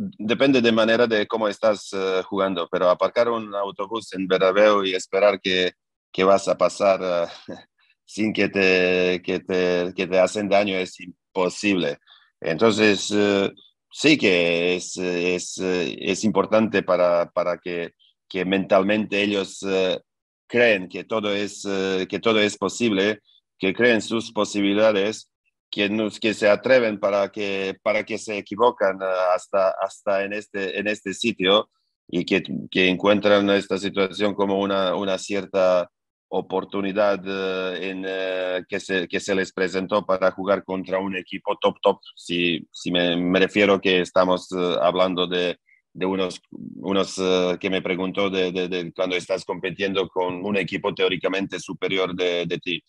depende de manera de cómo estás eh, jugando, pero aparcar un autobús en Bernabéu y esperar que, vas a pasar eh, sin que te, que te, hacen daño es imposible. Entonces, eh, sí que es, es, importante para, que, mentalmente ellos creen que todo, es, que todo es posible, que creen sus posibilidades que, que se atreven para que, para que se equivocan ah, hasta, hasta en, este, en este sitio y que, que encuentran esta situación como una, una cierta oportunidad eh, en, eh, que, se, que se les presentó para jugar contra un equipo top top, si, si me, refiero que estamos eh, hablando de, de unos, unos que me preguntó de, cuando estás compitiendo con un equipo teóricamente superior de, de ti.